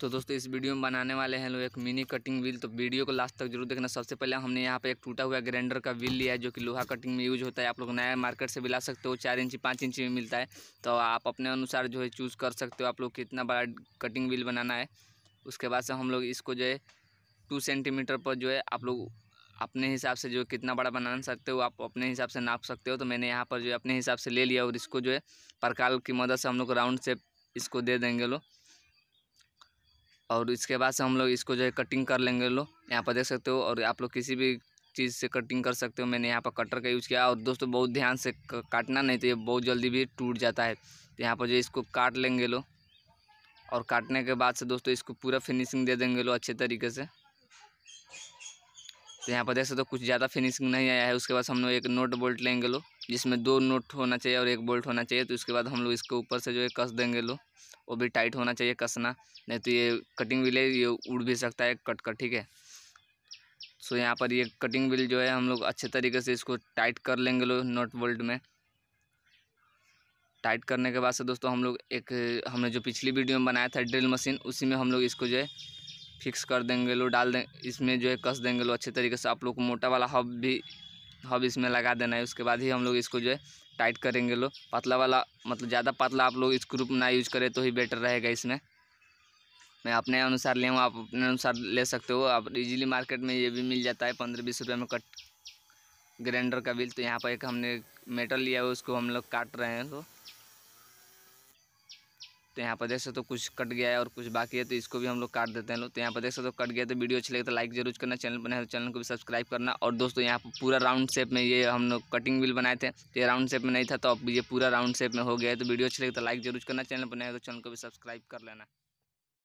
तो दोस्तों इस वीडियो में बनाने वाले हैं लोग एक मिनी कटिंग व्हील तो वीडियो को लास्ट तक जरूर देखना सबसे पहले हमने यहाँ पे एक टूटा हुआ ग्राइंडर का व्हील लिया है जो कि लोहा कटिंग में यूज होता है आप लोग नया मार्केट से भी ला सकते हो चार इंची पाँच इंची में मिलता है तो आप अपने अनुसार जो है चूज़ कर सकते हो आप लोग कितना बड़ा कटिंग व्हील बनाना है उसके बाद से हम लोग इसको जो है टू सेंटीमीटर पर जो है आप लोग अपने हिसाब से जो कितना बड़ा बना सकते हो आप अपने हिसाब से नाप सकते हो तो मैंने यहाँ पर जो है अपने हिसाब से ले लिया और इसको जो है प्रकाल की मदद से हम लोग राउंड से इसको दे देंगे लोग और इसके बाद से हम लोग इसको जो है कटिंग कर लेंगे लोग यहाँ पर देख सकते हो और आप लोग किसी भी चीज़ से कटिंग कर सकते हो मैंने यहाँ पर कटर का यूज़ किया और दोस्तों बहुत ध्यान से काटना नहीं तो ये बहुत जल्दी भी टूट जाता है तो यहाँ पर जो इसको काट लेंगे लो और काटने के बाद से दोस्तों इसको पूरा फिनिशिंग दे देंगे लो अच्छे तरीके से तो यहाँ पर देख सकते हो कुछ ज़्यादा फिनिशिंग नहीं आया है उसके बाद हम लोग एक नोट बोल्ट लेंगे लो जिसमें दो नोट होना चाहिए और एक बोल्ट होना चाहिए तो उसके बाद हम लोग इसके ऊपर से जो है कस देंगे लो वो भी टाइट होना चाहिए कसना नहीं तो ये कटिंग व्हील है ये उड़ भी सकता है कट कर ठीक है सो यहाँ पर ये कटिंग व्हील जो है हम लोग अच्छे तरीके से इसको टाइट कर लेंगे लो नोट बोल्ट में टाइट करने के बाद से दोस्तों हम लोग एक हमने जो पिछली वीडियो में बनाया था ड्रिल मशीन उसी में हम लोग इसको जो है फिक्स कर देंगे लो डाल दें इसमें जो है कस देंगे लो अच्छे तरीके से आप लोग को मोटा वाला हब भी हब इसमें लगा देना है उसके बाद ही हम लोग इसको जो है टाइट करेंगे लोग पतला वाला मतलब ज़्यादा पतला आप लोग स्क्रूप ना यूज करें तो ही बेटर रहेगा इसमें मैं अपने अनुसार ले हूँ आप अपने अनुसार ले सकते हो आप इजीली मार्केट में ये भी मिल जाता है पंद्रह बीस रुपये में कट ग्राइंडर का बिल तो यहाँ पर एक हमने मेटल लिया है उसको हम लोग काट रहे हैं तो तो यहाँ पर देख सकते हो तो कुछ कट गया है और कुछ बाकी है तो इसको भी हम लोग काट देते हैं लोग तो यहाँ पर देख सकते हो कट गया तो वीडियो अच्छी लगे तो लाइक जरूर करना चैनल बनाए तो चैनल को भी सब्सक्राइब करना और दोस्तों यहाँ पर पूरा राउंड शेप में ये हम लोग कटिंग बिल बनाए थे तो ये राउंड शेप में नहीं था तो अब ये पूरा राउंड शेप में हो गया है तो वीडियो अच्छी लगे तो लाइक जरूर करना चैनल बनाए तो चैनल को भी सब्सक्राइब कर लेना